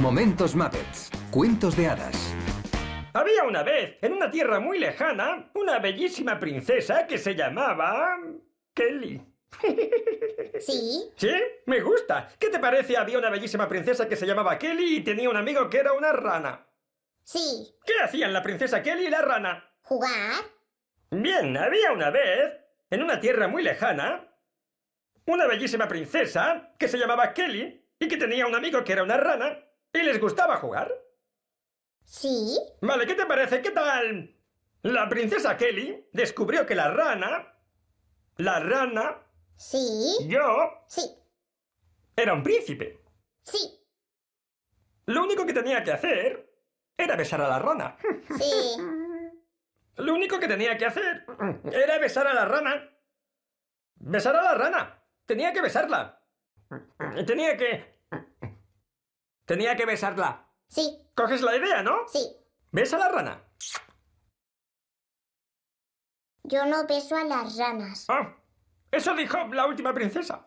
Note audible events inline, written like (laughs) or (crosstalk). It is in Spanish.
Momentos Muppets. Cuentos de hadas. Había una vez, en una tierra muy lejana, una bellísima princesa que se llamaba... Kelly. (laughs) ¿Sí? Sí, me gusta. ¿Qué te parece? Había una bellísima princesa que se llamaba Kelly y tenía un amigo que era una rana. Sí. ¿Qué hacían la princesa Kelly y la rana? Jugar. Bien, había una vez, en una tierra muy lejana, una bellísima princesa que se llamaba Kelly y que tenía un amigo que era una rana. ¿Y les gustaba jugar? Sí. Vale, ¿qué te parece? ¿Qué tal? La princesa Kelly descubrió que la rana... La rana... Sí. Yo... Sí. Era un príncipe. Sí. Lo único que tenía que hacer era besar a la rana. (laughs) Sí. Lo único que tenía que hacer era besar a la rana. Besar a la rana. Tenía que besarla. Tenía que Tenía que besarla. Sí. ¿Coges la idea, no? Sí. ¿Besa a la rana? Yo no beso a las ranas. Ah, eso dijo la última princesa.